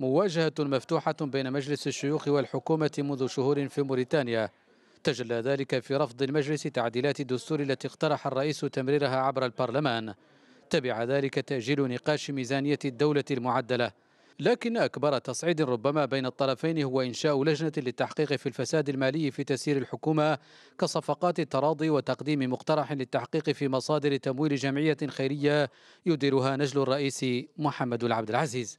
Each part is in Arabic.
مواجهة مفتوحة بين مجلس الشيوخ والحكومة منذ شهور في موريتانيا تجلى ذلك في رفض المجلس تعديلات الدستور التي اقترح الرئيس تمريرها عبر البرلمان تبع ذلك تأجيل نقاش ميزانية الدولة المعدلة لكن أكبر تصعيد ربما بين الطرفين هو إنشاء لجنة للتحقيق في الفساد المالي في تسيير الحكومة كصفقات التراضي وتقديم مقترح للتحقيق في مصادر تمويل جمعية خيرية يديرها نجل الرئيس محمد العبد العزيز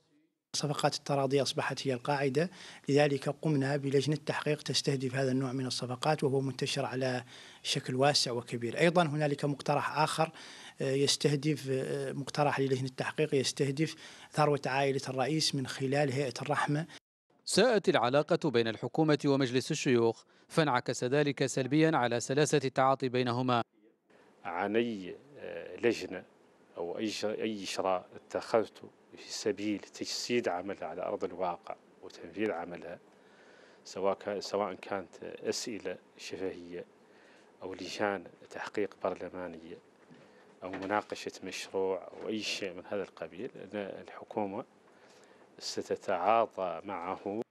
صفقات التراضي أصبحت هي القاعدة لذلك قمنا بلجنة تحقيق تستهدف هذا النوع من الصفقات وهو منتشر على شكل واسع وكبير أيضا هنالك مقترح آخر آه، يستهدف آه، مقترح للجنة التحقيق يستهدف ثروة عائلة الرئيس من خلال هيئة الرحمة ساءت العلاقة بين الحكومة ومجلس الشيوخ فانعكس ذلك سلبيا على سلاسة التعاطي بينهما عن أي آه، لجنة أو أي شراء اتخذته في سبيل تجسيد عملها على أرض الواقع وتنفيذ عملها سواء سواء كانت أسئلة شفهية أو لجان تحقيق برلمانية أو مناقشة مشروع أو أي شيء من هذا القبيل ان الحكومة ستتعاطى معه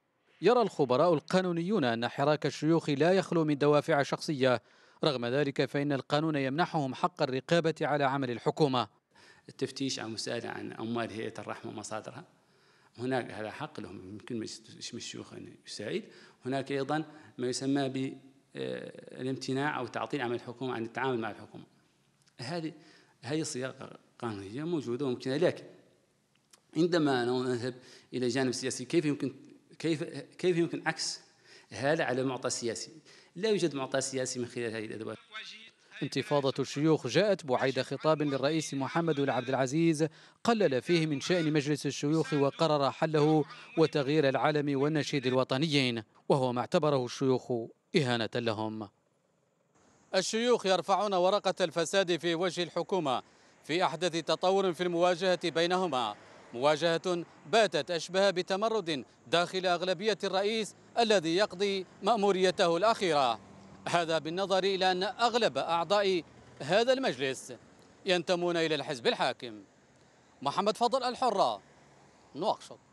يرى الخبراء القانونيون أن حراك الشيوخ لا يخلو من دوافع شخصية رغم ذلك فإن القانون يمنحهم حق الرقابة على عمل الحكومة التفتيش عن مسألة عن أموال هيئة الرحمة ومصادرها هناك هذا حق لهم يمكن يعني مش الشيوخ أن يساعد هناك أيضا ما يسمى بالامتناع آه، أو تعطيل عمل الحكومة عن التعامل مع الحكومة هذه هذه صياغة قانونية موجودة وممكنة لكن عندما نذهب إلى جانب سياسي كيف يمكن كيف كيف يمكن عكس هذا على معطى سياسي لا يوجد معطى سياسي من خلال هذه الأدوات انتفاضة الشيوخ جاءت بعيد خطاب للرئيس محمد بن عبد العزيز قلل فيه من شأن مجلس الشيوخ وقرر حله وتغيير العالم والنشيد الوطنيين وهو ما اعتبره الشيوخ إهانة لهم الشيوخ يرفعون ورقة الفساد في وجه الحكومة في أحدث تطور في المواجهة بينهما مواجهة باتت أشبه بتمرد داخل أغلبية الرئيس الذي يقضي مأموريته الأخيرة هذا بالنظر إلى أن أغلب أعضاء هذا المجلس ينتمون إلى الحزب الحاكم محمد فضل الحرة نواقشط